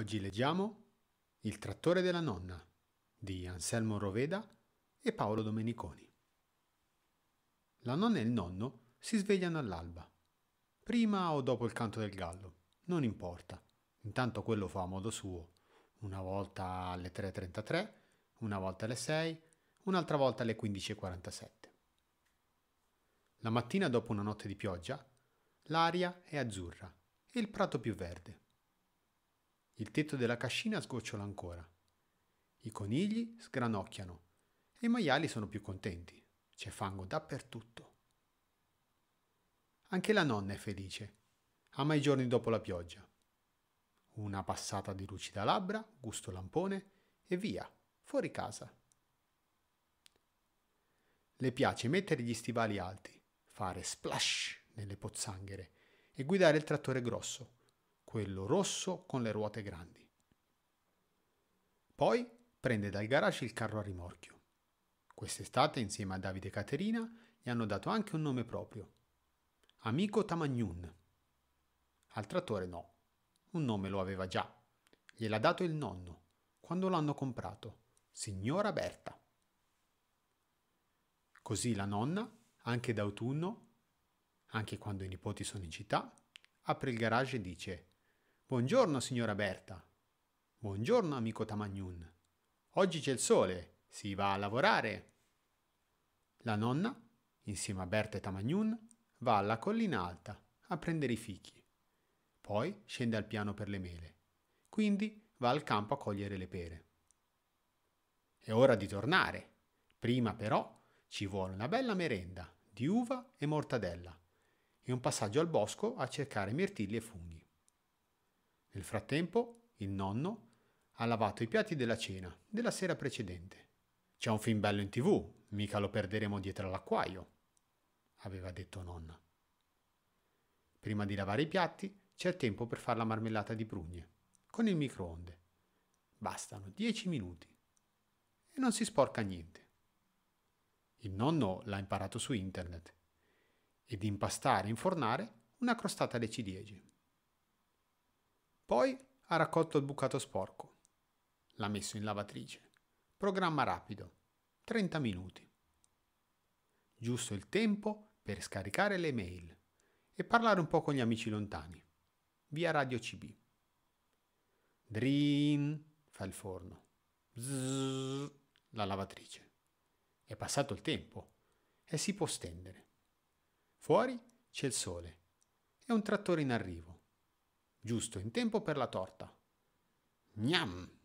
Oggi leggiamo Il trattore della nonna di Anselmo Roveda e Paolo Domeniconi. La nonna e il nonno si svegliano all'alba, prima o dopo il canto del gallo, non importa, intanto quello fa a modo suo, una volta alle 3.33, una volta alle 6, un'altra volta alle 15.47. La mattina dopo una notte di pioggia, l'aria è azzurra e il prato più verde. Il tetto della cascina sgocciola ancora. I conigli sgranocchiano e i maiali sono più contenti. C'è fango dappertutto. Anche la nonna è felice. Ama i giorni dopo la pioggia. Una passata di lucida labbra, gusto lampone e via, fuori casa. Le piace mettere gli stivali alti, fare splash nelle pozzanghere e guidare il trattore grosso quello rosso con le ruote grandi. Poi prende dal garage il carro a rimorchio. Quest'estate, insieme a Davide e Caterina, gli hanno dato anche un nome proprio. Amico Tamagnun. Al trattore no, un nome lo aveva già. Gliel'ha dato il nonno, quando l'hanno comprato, signora Berta. Così la nonna, anche d'autunno, anche quando i nipoti sono in città, apre il garage e dice Buongiorno, signora Berta. Buongiorno, amico Tamagnun. Oggi c'è il sole, si va a lavorare. La nonna, insieme a Berta e Tamagnun, va alla collina alta a prendere i fichi. Poi scende al piano per le mele. Quindi va al campo a cogliere le pere. È ora di tornare. Prima però ci vuole una bella merenda di uva e mortadella e un passaggio al bosco a cercare mirtilli e funghi. Nel frattempo, il nonno ha lavato i piatti della cena della sera precedente. C'è un film bello in tv, mica lo perderemo dietro all'acquaio, aveva detto nonna. Prima di lavare i piatti c'è tempo per fare la marmellata di prugne, con il microonde. Bastano dieci minuti e non si sporca niente. Il nonno l'ha imparato su internet ed impastare e infornare una crostata alle ciliegie. Poi ha raccolto il bucato sporco. L'ha messo in lavatrice. Programma rapido. 30 minuti. Giusto il tempo per scaricare le mail e parlare un po' con gli amici lontani. Via Radio CB. Drin fa il forno. Zzz, la lavatrice. È passato il tempo e si può stendere. Fuori c'è il sole e un trattore in arrivo. Giusto, in tempo per la torta. Gnam!